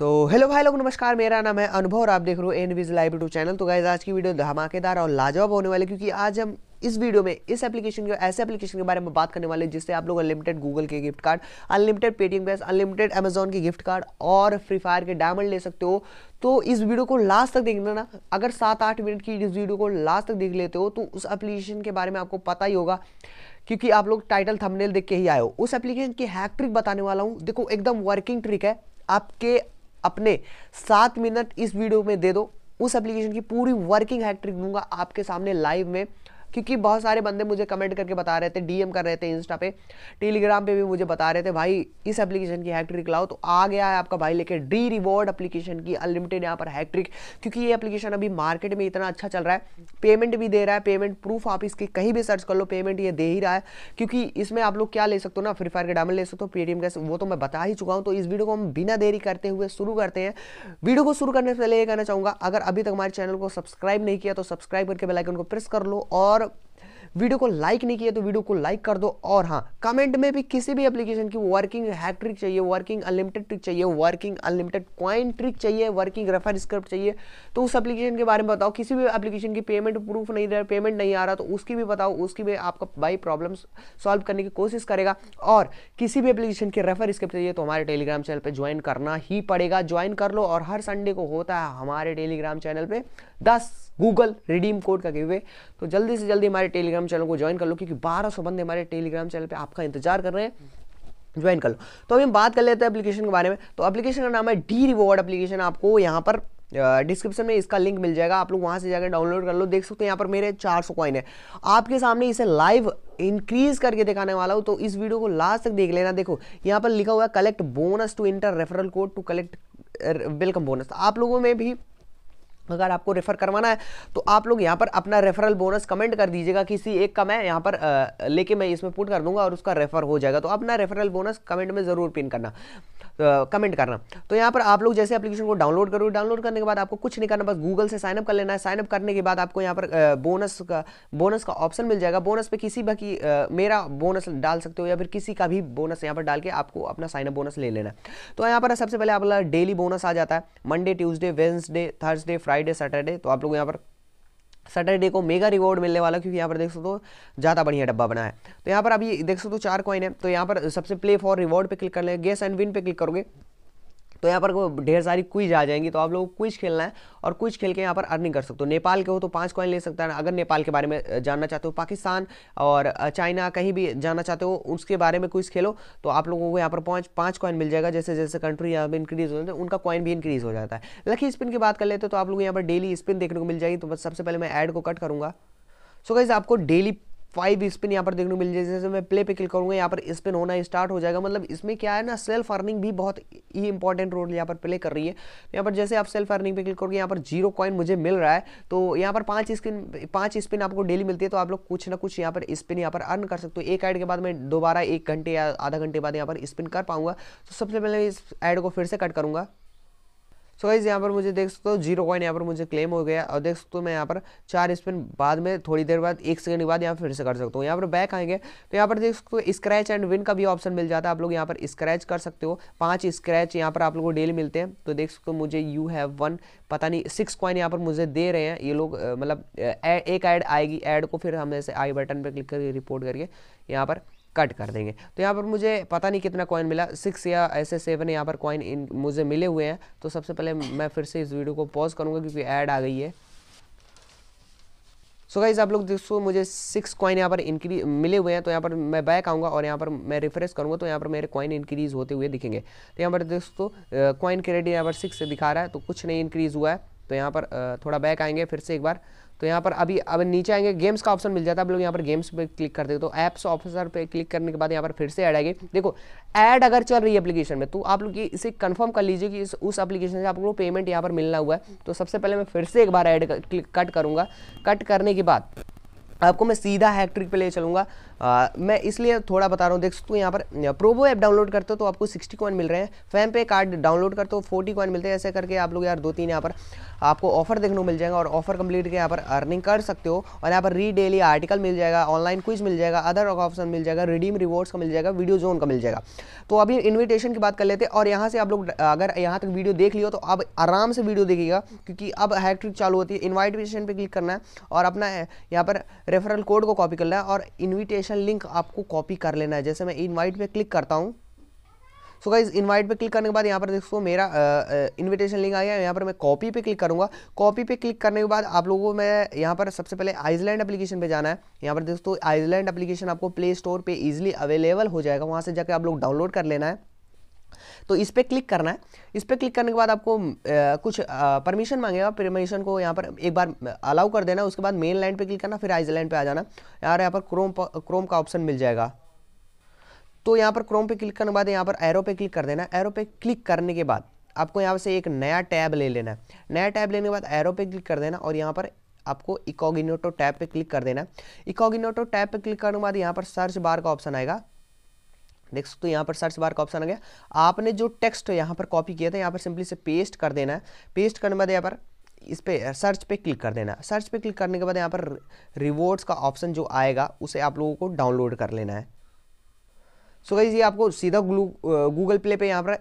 so hello भाई लोग नमस्कार मेरा नाम है अनुभव और आप देख रहे हो N wiz live two channel तो गाइज आज की वीडियो धमाकेदार और लाजवाब होने वाले क्योंकि आज हम इस वीडियो में इस एप्लीकेशन के ऐसे एप्लीकेशन के बारे में बात करने वाले हैं जिससे आप लोग अनलिमिटेड गूगल के gift card unlimited Paytm cash unlimited Amazon के गिफ्ट कार्ड और फ्री फायर के डायमंड ले सकते हो तो इस वीडियो को लास्ट तक देखना ना अगर सात आठ मिनट की इस वीडियो को लास्ट तक देख लेते हो तो उस एप्लीकेशन के बारे में आपको पता ही होगा क्योंकि आप लोग टाइटल थमनेल देख के ही आए हो उस एप्लीकेशन की हैक ट्रिक बताने वाला हूँ देखो एकदम वर्किंग ट्रिक है आपके अपने सात मिनट इस वीडियो में दे दो उस एप्लीकेशन की पूरी वर्किंग हैट्रिक दूंगा आपके सामने लाइव में क्योंकि बहुत सारे बंदे मुझे कमेंट करके बता रहे थे डीएम कर रहे थे इंस्टा पे टेलीग्राम पे भी मुझे बता रहे थे भाई इस एप्लीकेशन की हैट्रिक लाओ तो आ गया है आपका भाई लेके डी रिवॉर्ड एप्लीकेशन की अनलिमिटेड यहाँ पर हैक्ट्रिक क्योंकि ये एप्लीकेशन अभी मार्केट में इतना अच्छा चल रहा है पेमेंट भी दे रहा है पेमेंट प्रूफ आप इसकी कहीं भी सर्च कर लो पेमेंट ये दे ही रहा है क्योंकि इसमें आप लोग क्या ले सकते हो ना फ्री फायर के डायमंड ले सकते हो पेटीएम कैसे वो तो मैं बता ही चुका हूँ तो इस वीडियो को हम बिना देरी करते हुए शुरू करते हैं वीडियो को शुरू करने से पहले ये कहना चाहूँगा अगर अभी तक हमारे चैनल को सब्सक्राइब नहीं किया तो सब्सक्राइब करके बेलाइकन को प्रेस कर लो और वीडियो को लाइक नहीं किया तो वीडियो को लाइक कर दो और हाँ कमेंट में भी किसी भी एप्लीकेशन की वर्किंग हैक ट्रिक चाहिए वर्किंग अनलिमिटेड ट्रिक चाहिए वर्किंग अनलिमिटेड क्वाइन ट्रिक चाहिए वर्किंग रेफर स्क्रिप्ट चाहिए तो उस एप्लीकेशन के बारे में बताओ किसी भी एप्लीकेशन की पेमेंट प्रूफ नहीं रहा पेमेंट नहीं आ रहा तो उसकी भी बताओ उसकी भी आपका बाई प्रॉब्लम सॉल्व करने की कोशिश करेगा और किसी भी एप्लीकेशन के रेफर स्क्रिप्ट चाहिए तो हमारे टेलीग्राम चैनल पर ज्वाइन करना ही पड़ेगा ज्वाइन कर लो और हर संडे को होता है हमारे टेलीग्राम चैनल पर दस गूगल रिडीम कोड का गिवे तो जल्दी से जल्दी हमारे टेलीग्राम चैनल को ज्वाइन कर लो क्योंकि 1200 बंदे हमारे टेलीग्राम चैनल पे आपका इंतजार कर रहे हैं ज्वाइन कर लो तो अभी हम बात कर लेते हैं एप्लीकेशन के बारे में तो एप्लीकेशन का नाम है डी रिवॉर्ड एप्लीकेशन आपको यहाँ पर डिस्क्रिप्शन में इसका लिंक मिल जाएगा आप लोग वहाँ से जाकर डाउनलोड कर लो देख सकते हैं यहाँ पर मेरे 400 सौ कॉइन है आपके सामने इसे लाइव इंक्रीज करके दिखाने वाला हूँ तो इस वीडियो को लास्ट तक देख लेना देखो यहाँ पर लिखा हुआ है collect bonus to enter referral code to collect welcome bonus आप लोगों में भी अगर आपको रेफ़र करवाना है तो आप लोग यहाँ पर अपना रेफरल बोनस कमेंट कर दीजिएगा किसी एक का मैं यहाँ पर लेके मैं इसमें पुट कर दूंगा और उसका रेफ़र हो जाएगा तो अपना रेफरल बोनस कमेंट में ज़रूर पिन करना कमेंट करना तो यहाँ पर आप लोग जैसे एप्लीकेशन को डाउनलोड करोगे डाउनलोड करने के बाद आपको कुछ नहीं करना बस गूगल से साइनअप कर लेना है साइनअप करने के बाद आपको यहाँ पर बोनस का बोनस का ऑप्शन मिल जाएगा बोनस पे किसी भी की मेरा बोनस डाल सकते हो या फिर किसी का भी बोनस यहाँ पर डाल के आपको अपना साइनअप बोनस ले लेना तो यहाँ पर सबसे पहले आप डेली बोनस आ जाता है Monday Tuesday Wednesday Thursday Friday Saturday तो आप लोग यहाँ पर सैटरडे को मेगा रिवॉर्ड मिलने वाला क्योंकि यहाँ पर देख सकते हो ज़्यादा बढ़िया डब्बा बना है तो यहाँ पर अभी देख सकते हो चार कॉइन है तो यहाँ पर सबसे प्ले फॉर रिवॉर्ड पे क्लिक कर लेंगे गेस एंड विन पे क्लिक करोगे तो यहाँ पर ढेर सारी क्विज आ जाएंगी तो आप लोग क्विज खेलना है और क्विज खेल के यहाँ पर अर्निंग कर सकते हो नेपाल के हो तो पाँच कॉइन ले सकता है अगर नेपाल के बारे में जानना चाहते हो पाकिस्तान और चाइना कहीं भी जानना चाहते हो उसके बारे में क्विज खेलो तो आप लोगों को यहाँ पर पाँच पाँच कॉइन मिल जाएगा जैसे जैसे कंट्री यहाँ पर इंक्रीज हो जाते हैं उनका कॉइन भी इंक्रीज हो जाता है लकी स्पिन की बात कर लेते तो आप लोग यहाँ पर डेली स्पिन देखने को मिल जाएगी तो बस सबसे पहले मैं ऐड को कट करूँगा सो so गाइज आपको डेली फाइव स्पिन यहाँ पर देखने को मिल जाए जैसे मैं प्ले पे क्लिक करूँगा यहाँ पर स्पिन होना स्टार्ट हो जाएगा मतलब इसमें क्या है ना सेल्फ अर्निंग भी बहुत ही इंपॉर्टेंट रोल यहाँ पर प्ले कर रही है तो यहाँ पर जैसे आप सेल्फ अर्निंग पे क्लिक करोगे यहाँ पर जीरो कॉइन मुझे मिल रहा है तो यहाँ पर पाँच स्पिन पाँच स्पिन आपको डेली मिलती है तो आप लोग कुछ ना कुछ यहाँ पर स्पिन यहाँ पर अर्न कर सकते हो एक ऐड के बाद मैं दोबारा एक घंटे या आधा घंटे बाद यहाँ पर स्पिन कर पाऊँगा तो सबसे पहले इस ऐड को फिर से कट करूँगा सो गाइज यहाँ पर मुझे देख सकते हो जीरो कॉइन यहाँ पर मुझे क्लेम हो गया और देख सकते हो मैं यहाँ पर चार स्पिन बाद में थोड़ी देर बाद एक सेकंड के बाद यहाँ फिर से कर सकता हूँ यहाँ पर बैक आएंगे तो यहाँ पर देख सकते हो स्क्रैच एंड विन का भी ऑप्शन मिल जाता है आप लोग यहाँ पर स्क्रैच कर सकते हो पाँच स्क्रैच यहाँ पर आप लोग को डेली मिलते हैं तो देख सकते हो मुझे यू हैव वन पता नहीं सिक्स कॉइन यहाँ पर मुझे दे रहे हैं ये लोग मतलब एक ऐड आएगी ऐड को फिर हम ऐसे आई बटन पर क्लिक करके रिपोर्ट करके यहाँ पर कट कर देंगे तो यहाँ पर मुझे पता नहीं कितना कॉइन मिला सिक्स या ऐसे सेवन यहाँ पर कॉइन इन मुझे मिले हुए हैं तो सबसे पहले मैं फिर से इस वीडियो को पॉज करूँगा क्योंकि ऐड आ गई है सो so गाइज आप लोग दोस्तों मुझे सिक्स कॉइन यहाँ पर इंक्रीज मिले हुए हैं तो यहाँ पर मैं बैक आऊँगा और यहाँ पर मैं रिफ्रेश करूँगा तो यहाँ पर मेरे कॉइन इंक्रीज होते हुए दिखेंगे तो यहाँ पर दोस्तों कॉइन क्रेडिट यहाँ पर सिक्स दिखा रहा है तो कुछ नहीं इंक्रीज हुआ है तो यहाँ पर थोड़ा बैक आएंगे फिर से एक बार तो यहाँ पर अभी अब नीचे आएंगे गेम्स का ऑप्शन मिल जाता है आप लोग यहाँ पर गेम्स पे क्लिक करते हैं तो ऐप्स ऑफिसर पे क्लिक करने के बाद यहाँ पर फिर से ऐड आएगी देखो ऐड अगर चल रही है एप्लीकेशन में तो आप लोग इसे कंफर्म कर लीजिए कि इस उस एप्लीकेशन से आप लोग पेमेंट यहाँ पर मिलना हुआ है तो सबसे पहले मैं फिर से एक बार एड कट करूँगा कट करने के बाद आपको मैं सीधा हैट्रिक पे ले चलूँगा आ, मैं इसलिए थोड़ा बता रहा हूँ देख सकते हो यहाँ पर प्रोबो ऐप डाउनलोड करते हो तो आपको सिक्सटी कॉइन मिल रहे हैं फैम पे कार्ड डाउनलोड करते हो फोर्टी कॉइन मिलते हैं ऐसे करके आप लोग यार दो तीन यहाँ पर आपको ऑफर देखने को मिल जाएगा और ऑफर कंप्लीट के यहाँ पर अर्निंग कर सकते हो और यहाँ पर री डेली आर्टिकल मिल जाएगा ऑनलाइन क्विज मिल जाएगा अदर ऑप्शन मिल जाएगा रिडीम रिवॉर्ड्स का मिल जाएगा वीडियो जोन का मिल जाएगा तो अभी इन्विटेशन की बात कर लेते हैं और यहाँ से आप लोग अगर यहाँ तक वीडियो देख लियो तो आप आराम से वीडियो देखिएगा क्योंकि अब हैक्ट्रिक चालू होती है इन्वाइटेशन पर क्लिक करना है और अपना यहाँ पर रेफरल कोड को कॉपी करना है और इन्विटेशन इंविटेशन लिंक आपको कॉपी कर लेना है जैसे मैं इन्वाइट पे क्लिक करता हूँ सो गाइज इनवाइट पे क्लिक करने के बाद यहाँ पर देखो मेरा इनविटेशन लिंक आ गया यहाँ पर मैं कॉपी पे क्लिक करूँगा कॉपी पे क्लिक करने के बाद आप लोगों को मैं यहाँ पर सबसे पहले आइसलैंड एप्लीकेशन पे जाना है यहाँ पर दोस्तों आइसलैंड एप्लीकेशन आपको प्ले स्टोर पे ईजिली अवेलेबल हो जाएगा वहाँ से जाकर आप लोग डाउनलोड कर लेना है तो इस पर क्लिक करना है इस पर क्लिक करने के बाद आपको आ, कुछ परमिशन मांगेगा परमिशन को यहाँ पर एक बार अलाउ कर देना उसके बाद मेन लाइन पे क्लिक करना फिर आइसलैंड पे आ जाना यार यहाँ पर क्रोम क्रोम का ऑप्शन मिल जाएगा तो यहाँ पर क्रोम पे क्लिक करने के बाद यहाँ पर एरो पे क्लिक कर देना एरो पे क्लिक करने के बाद आपको यहाँ से एक नया टैब ले लेना है नया टैब लेने के बाद एरो पे क्लिक कर देना और यहाँ पर आपको इकोगिनोटो टैब पे क्लिक कर देना इकोगिनोटो टैब पे क्लिक करने के बाद यहाँ पर सर्च बार का ऑप्शन आएगा नेक्स्ट तो यहाँ पर सर्च बार का ऑप्शन आ गया आपने जो टेक्स्ट यहाँ पर कॉपी किया था यहाँ पर सिंपली से पेस्ट कर देना है पेस्ट करने के बाद यहाँ पर इस पे सर्च uh, पे क्लिक कर देना सर्च पे क्लिक करने के बाद यहाँ पर रिवॉर्ड्स का ऑप्शन जो आएगा उसे आप लोगों को डाउनलोड कर लेना है सो गाइज ये आपको सीधा गूगल प्ले पे यहाँ पर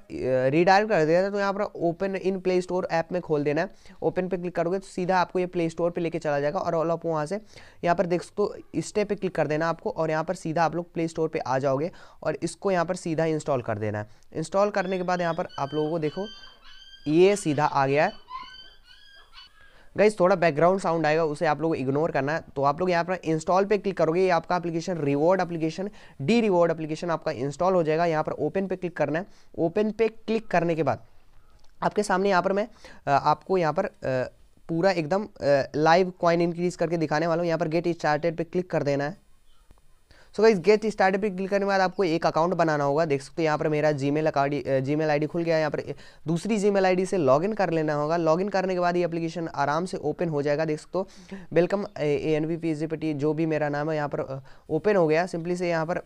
रिडायरेक्ट कर देना है तो यहाँ पर open in Play Store app में खोल देना है ओपन पे क्लिक करोगे तो सीधा आपको ये प्ले स्टोर पे लेके चला जाएगा और ऑल आप वहाँ से यहाँ पर देख सकते हो इस पे क्लिक कर देना आपको और यहाँ पर सीधा आप लोग प्ले स्टोर पर आ जाओगे और इसको यहाँ पर सीधा इंस्टॉल कर देना है इंस्टॉल करने के बाद यहाँ पर आप लोगों को देखो ये सीधा आ गया है गाइज थोड़ा बैकग्राउंड साउंड आएगा उसे आप लोग इग्नोर करना है तो आप लोग यहाँ पर इंस्टॉल पे क्लिक करोगे ये आपका application reward application D reward application आपका इंस्टॉल हो जाएगा यहाँ पर ओपन पे क्लिक करना है ओपन पे क्लिक करने के बाद आपके सामने यहाँ पर मैं आपको यहाँ पर पूरा एकदम लाइव कॉइन इंक्रीज करके दिखाने वाला हूँ यहाँ पर गेट स्टार्टेड पे क्लिक कर देना है सो गाइज गेट स्टार्टअप पे क्लिक करने के बाद आपको एक अकाउंट बनाना होगा देख सकते हो यहाँ पर मेरा जी मेल जी मेल आई खुल गया यहाँ पर दूसरी जी मेल आई से इन कर लेना होगा इन करने के बाद ये अपलीकेशन आराम से ओपन हो जाएगा देख सकते हो welcome A N V P जो भी मेरा नाम है यहाँ पर ओपन हो गया सिंपली से यहाँ पर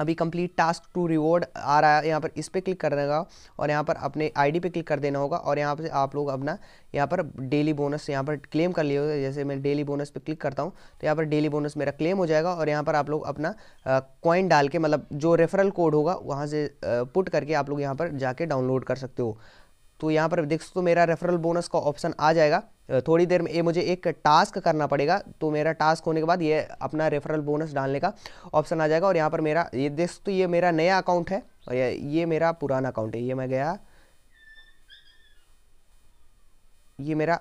अभी कंप्लीट टास्क टू रिवॉर्ड आ रहा है यहाँ पर इस पर क्लिक कर देगा और यहाँ पर अपने आईडी पे क्लिक कर देना होगा और यहाँ पर आप लोग अपना यहाँ पर डेली बोनस यहाँ पर क्लेम कर लिए जैसे मैं डेली बोनस पे क्लिक करता हूँ तो यहाँ पर डेली बोनस मेरा क्लेम हो जाएगा और यहाँ पर आप लोग अपना कॉइन डाल के मतलब जो रेफरल कोड होगा वहाँ से पुट करके आप लोग यहाँ पर जाके डाउनलोड कर सकते हो तो यहाँ पर देख सकते हो मेरा रेफरल बोनस का ऑप्शन आ जाएगा थोड़ी देर में ये मुझे एक टास्क करना पड़ेगा तो मेरा टास्क होने के बाद ये अपना रेफरल बोनस डालने का ऑप्शन आ जाएगा और यहाँ पर मेरा ये देख सकते ये मेरा नया अकाउंट है और ये, ये मेरा पुराना अकाउंट है ये मैं गया ये मेरा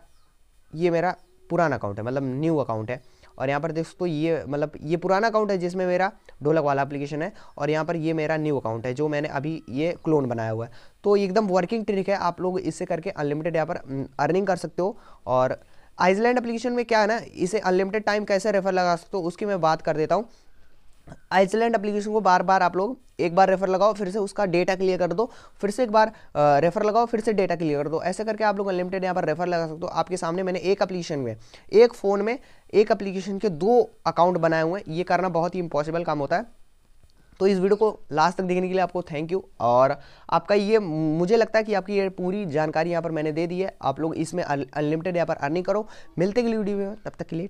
ये मेरा पुराना अकाउंट है मतलब न्यू अकाउंट है और यहाँ पर दोस्तों ये मतलब ये पुराना अकाउंट है जिसमें मेरा ढोलक वाला एप्लीकेशन है और यहाँ पर ये मेरा न्यू अकाउंट है जो मैंने अभी ये क्लोन बनाया हुआ है तो एकदम वर्किंग ट्रिक है आप लोग इससे करके अनलिमिटेड यहाँ पर अर्निंग हम्म, कर सकते हो और आइसलैंड एप्लीकेशन में क्या है ना इसे अनलिमिटेड टाइम कैसे रेफर लगा सकते हो उसकी मैं बात कर देता हूँ आइसलैंड एप्लीकेशन को बार बार आप लोग एक बार रेफर लगाओ फिर से उसका डेटा क्लियर कर दो फिर से एक बार रेफर लगाओ फिर से डेटा क्लियर कर दो ऐसे करके आप लोग अनलिमिटेड यहाँ पर रेफर लगा सकते हो आपके सामने मैंने एक एप्लीकेशन में एक फ़ोन में एक एप्लीकेशन के दो अकाउंट बनाए हुए हैं ये करना बहुत ही इम्पॉसिबल काम होता है तो इस वीडियो को लास्ट तक देखने के लिए आपको थैंक यू और आपका ये मुझे लगता है कि आपकी ये पूरी जानकारी यहाँ पर मैंने दे दी है आप लोग इसमें अनलिमिटेड यहाँ पर अर्निंग करो मिलते के लिए वीडियो में तब तक के लिए